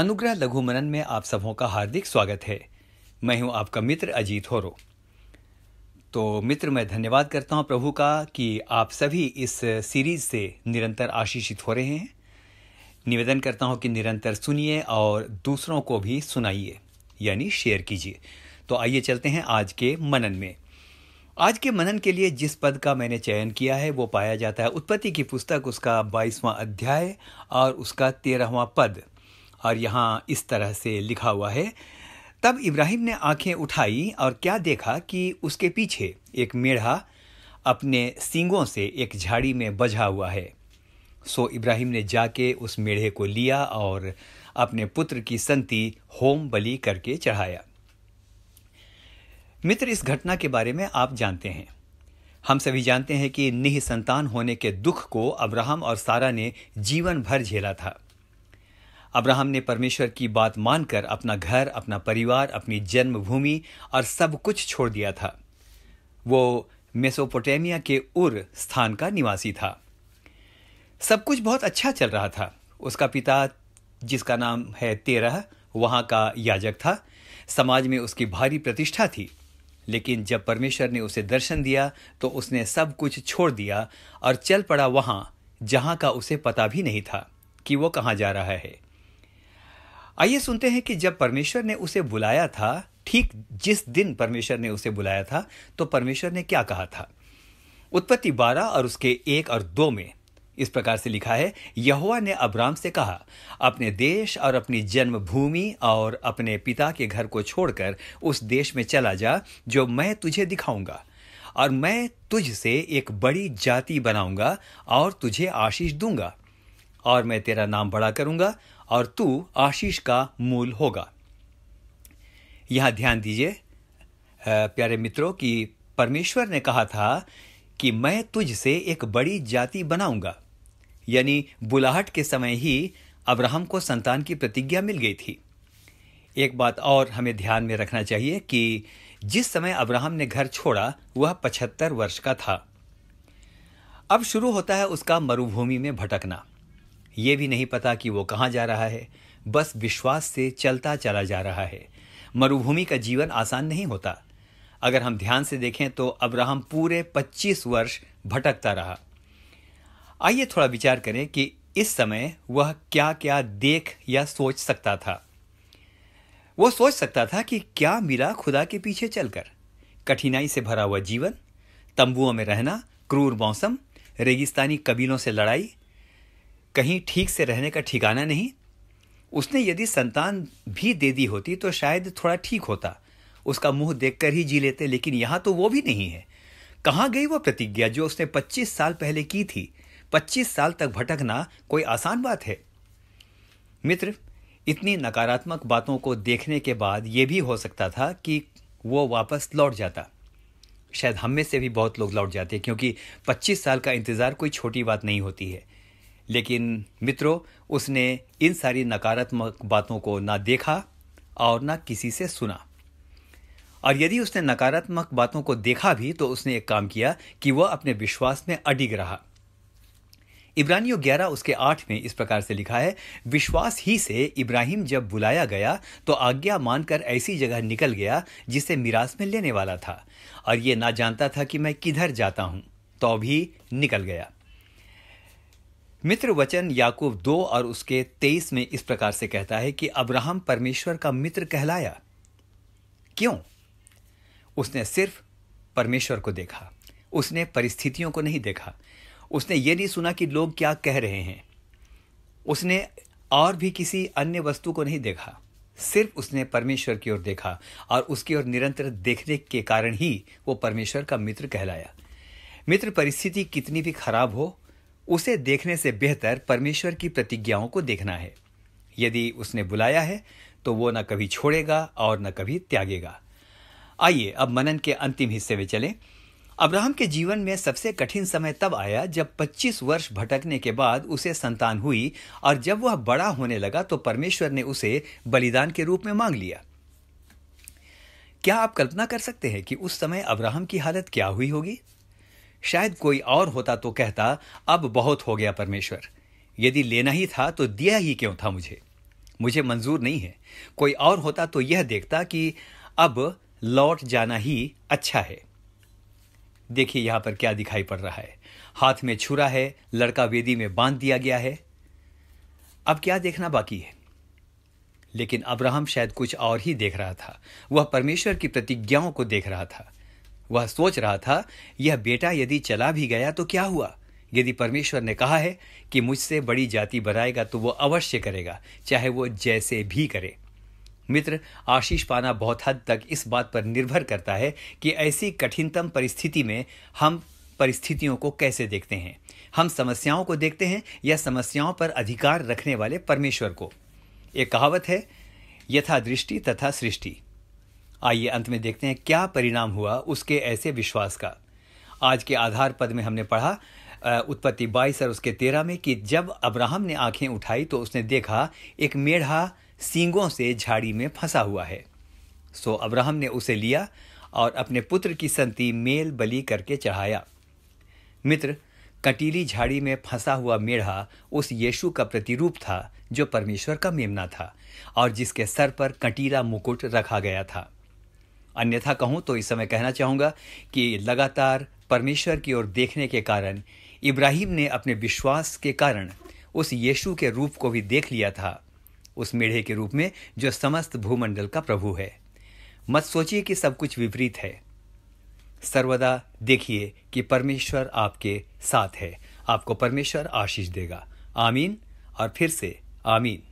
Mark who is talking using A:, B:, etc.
A: अनुग्रह लघु मनन में आप सबों का हार्दिक स्वागत है मैं हूं आपका मित्र अजीत होरो तो मित्र मैं धन्यवाद करता हूं प्रभु का कि आप सभी इस सीरीज से निरंतर आशीषित हो रहे हैं निवेदन करता हूं कि निरंतर सुनिए और दूसरों को भी सुनाइए यानी शेयर कीजिए तो आइए चलते हैं आज के मनन में आज के मनन के लिए जिस पद का मैंने चयन किया है वो पाया जाता है उत्पत्ति की पुस्तक उसका बाईसवां अध्याय और उसका तेरहवां पद और यहाँ इस तरह से लिखा हुआ है तब इब्राहिम ने आंखें उठाई और क्या देखा कि उसके पीछे एक मेढ़ा अपने सींगों से एक झाड़ी में बझा हुआ है सो इब्राहिम ने जाके उस मेढ़े को लिया और अपने पुत्र की संति होम बलि करके चढ़ाया मित्र इस घटना के बारे में आप जानते हैं हम सभी जानते हैं कि निह संतान होने के दुख को अब्राहम और सारा ने जीवन भर झेला था अब्राहम ने परमेश्वर की बात मानकर अपना घर अपना परिवार अपनी जन्मभूमि और सब कुछ छोड़ दिया था वो मेसोपोटेमिया के उर स्थान का निवासी था सब कुछ बहुत अच्छा चल रहा था उसका पिता जिसका नाम है तेरह वहाँ का याजक था समाज में उसकी भारी प्रतिष्ठा थी लेकिन जब परमेश्वर ने उसे दर्शन दिया तो उसने सब कुछ छोड़ दिया और चल पड़ा वहाँ जहाँ का उसे पता भी नहीं था कि वो कहाँ जा रहा है आइए सुनते हैं कि जब परमेश्वर ने उसे बुलाया था ठीक जिस दिन परमेश्वर ने उसे बुलाया था तो परमेश्वर ने क्या कहा था उत्पत्ति बारह और उसके एक और दो में इस प्रकार से लिखा है यहुआ ने अब्राम से कहा अपने देश और अपनी जन्मभूमि और अपने पिता के घर को छोड़कर उस देश में चला जा जो मैं तुझे दिखाऊंगा और मैं तुझसे एक बड़ी जाति बनाऊंगा और तुझे आशीष दूंगा और मैं तेरा नाम बड़ा करूंगा और तू आशीष का मूल होगा यहां ध्यान दीजिए प्यारे मित्रों कि परमेश्वर ने कहा था कि मैं तुझसे एक बड़ी जाति बनाऊंगा यानी बुलाहट के समय ही अब्राहम को संतान की प्रतिज्ञा मिल गई थी एक बात और हमें ध्यान में रखना चाहिए कि जिस समय अब्राहम ने घर छोड़ा वह पचहत्तर वर्ष का था अब शुरू होता है उसका मरुभूमि में भटकना ये भी नहीं पता कि वो कहाँ जा रहा है बस विश्वास से चलता चला जा रहा है मरुभूमि का जीवन आसान नहीं होता अगर हम ध्यान से देखें तो अब्राहम पूरे 25 वर्ष भटकता रहा आइए थोड़ा विचार करें कि इस समय वह क्या क्या देख या सोच सकता था वह सोच सकता था कि क्या मिला खुदा के पीछे चलकर कठिनाई से भरा हुआ जीवन तंबुओं में रहना क्रूर मौसम रेगिस्तानी कबीलों से लड़ाई कहीं ठीक से रहने का ठिकाना नहीं उसने यदि संतान भी दे दी होती तो शायद थोड़ा ठीक होता उसका मुंह देखकर ही जी लेते लेकिन यहाँ तो वो भी नहीं है कहाँ गई वो प्रतिज्ञा जो उसने 25 साल पहले की थी 25 साल तक भटकना कोई आसान बात है मित्र इतनी नकारात्मक बातों को देखने के बाद ये भी हो सकता था कि वो वापस लौट जाता शायद हम में से भी बहुत लोग लौट जाते क्योंकि 25 साल का इंतज़ार कोई छोटी बात नहीं होती है लेकिन मित्रों उसने इन सारी नकारात्मक बातों को ना देखा और ना किसी से सुना और यदि उसने नकारात्मक बातों को देखा भी तो उसने एक काम किया कि वह अपने विश्वास में अडिग रहा इब्रानियों ग्यारह उसके आठ में इस प्रकार से लिखा है विश्वास ही से इब्राहिम जब बुलाया गया तो आज्ञा मानकर ऐसी जगह निकल गया जिसे मीरास में लेने वाला था और ये ना जानता था कि मैं किधर जाता हूं तो भी निकल गया मित्र वचन याकूब दो और उसके तेईस में इस प्रकार से कहता है कि अब्राहम परमेश्वर का मित्र कहलाया क्यों उसने सिर्फ परमेश्वर को देखा उसने परिस्थितियों को नहीं देखा उसने ये नहीं सुना कि लोग क्या कह रहे हैं उसने और भी किसी अन्य वस्तु को नहीं देखा सिर्फ उसने परमेश्वर की ओर देखा और उसकी ओर निरंतर देखने के कारण ही वो परमेश्वर का मित्र कहलाया मित्र परिस्थिति कितनी भी खराब हो उसे देखने से बेहतर परमेश्वर की प्रतिज्ञाओं को देखना है यदि उसने बुलाया है तो वो न कभी छोड़ेगा और न कभी त्यागेगा आइए अब मनन के अंतिम हिस्से में चलें अब्राहम के जीवन में सबसे कठिन समय तब आया जब 25 वर्ष भटकने के बाद उसे संतान हुई और जब वह बड़ा होने लगा तो परमेश्वर ने उसे बलिदान के रूप में मांग लिया क्या आप कल्पना कर सकते हैं कि उस समय अब्राहम की हालत क्या हुई होगी शायद कोई और होता तो कहता अब बहुत हो गया परमेश्वर यदि लेना ही था तो दिया ही क्यों था मुझे मुझे मंजूर नहीं है कोई और होता तो यह देखता कि अब लौट जाना ही अच्छा है देखिए यहां पर क्या दिखाई पड़ रहा है हाथ में छुरा है लड़का वेदी में बांध दिया गया है अब क्या देखना बाकी है लेकिन अब्राहम शायद कुछ और ही देख रहा था वह परमेश्वर की प्रतिज्ञाओं को देख रहा था वह सोच रहा था यह बेटा यदि चला भी गया तो क्या हुआ यदि परमेश्वर ने कहा है कि मुझसे बड़ी जाति बनाएगा तो वह अवश्य करेगा चाहे वो जैसे भी करे मित्र आशीष पाना बहुत हद तक इस बात पर निर्भर करता है कि ऐसी कठिनतम परिस्थिति में हम परिस्थितियों को कैसे देखते हैं हम समस्याओं को देखते हैं या समस्याओं पर अधिकार रखने वाले परमेश्वर को एक कहावत है यथा दृष्टि तथा सृष्टि आइए अंत में देखते हैं क्या परिणाम हुआ उसके ऐसे विश्वास का आज के आधार पद में हमने पढ़ा उत्पत्ति बाईस और उसके तेरह में कि जब अब्राहम ने आंखें उठाई तो उसने देखा एक मेढ़ा सींगों से झाड़ी में फंसा हुआ है सो अब्राहम ने उसे लिया और अपने पुत्र की संति मेल बलि करके चढ़ाया मित्र कटीली झाड़ी में फंसा हुआ मेढ़ा उस यीशु का प्रतिरूप था जो परमेश्वर का मेमना था और जिसके सर पर कटीला मुकुट रखा गया था अन्यथा कहूं तो इस समय कहना चाहूंगा कि लगातार परमेश्वर की ओर देखने के कारण इब्राहिम ने अपने विश्वास के कारण उस यीशु के रूप को भी देख लिया था उस मेढ़े के रूप में जो समस्त भूमंडल का प्रभु है मत सोचिए कि सब कुछ विपरीत है सर्वदा देखिए कि परमेश्वर आपके साथ है आपको परमेश्वर आशीष देगा आमीन और फिर से आमीन